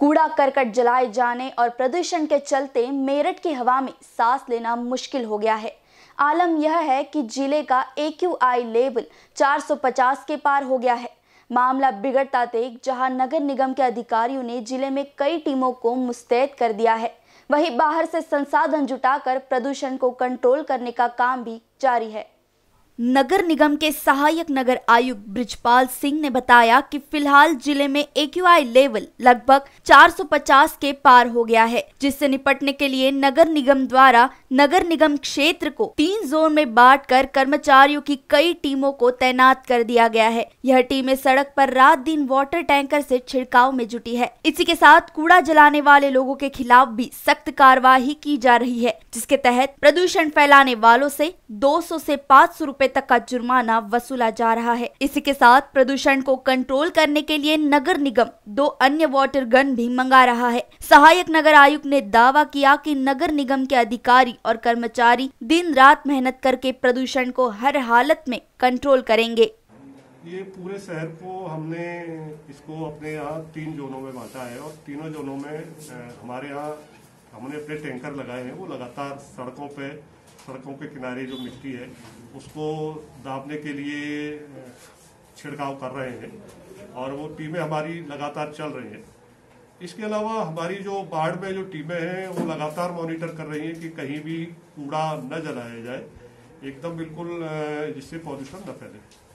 कूड़ा करकट जलाए जाने और प्रदूषण के चलते मेरठ की हवा में सांस लेना मुश्किल हो गया है आलम यह है कि जिले का ए लेवल 450 के पार हो गया है मामला बिगड़ता देख जहां नगर निगम के अधिकारियों ने जिले में कई टीमों को मुस्तैद कर दिया है वहीं बाहर से संसाधन जुटाकर प्रदूषण को कंट्रोल करने का काम भी जारी है नगर निगम के सहायक नगर आयुक्त ब्रिजपाल सिंह ने बताया कि फिलहाल जिले में ए लेवल लगभग 450 के पार हो गया है जिससे निपटने के लिए नगर निगम द्वारा नगर निगम क्षेत्र को तीन जोन में बांटकर कर्मचारियों की कई टीमों को तैनात कर दिया गया है यह टीमें सड़क पर रात दिन वाटर टैंकर से छिड़काव में जुटी है इसी के साथ कूड़ा जलाने वाले लोगों के खिलाफ भी सख्त कार्रवाई की जा रही है जिसके तहत प्रदूषण फैलाने वालों से 200 से 500 रुपए रुपए तक का जुर्माना वसूला जा रहा है इसी के साथ प्रदूषण को कंट्रोल करने के लिए नगर निगम दो अन्य वाटर गन भी मंगा रहा है सहायक नगर आयुक्त ने दावा किया कि नगर निगम के अधिकारी और कर्मचारी दिन रात मेहनत करके प्रदूषण को हर हालत में कंट्रोल करेंगे ये पूरे शहर को हमने इसको अपने यहाँ तीन जोनों में बांटा है और तीनों जोनों में हमारे यहाँ हमने अपने टैंकर लगाए हैं वो लगातार सड़कों पे सड़कों के किनारे जो मिट्टी है उसको दाबने के लिए छिड़काव कर रहे हैं और वो टीमें हमारी लगातार चल रही हैं इसके अलावा हमारी जो बाढ़ में जो टीमें हैं वो लगातार मॉनिटर कर रही हैं कि कहीं भी कूड़ा न जलाया जाए एकदम बिल्कुल जिससे पॉल्यूशन न फैले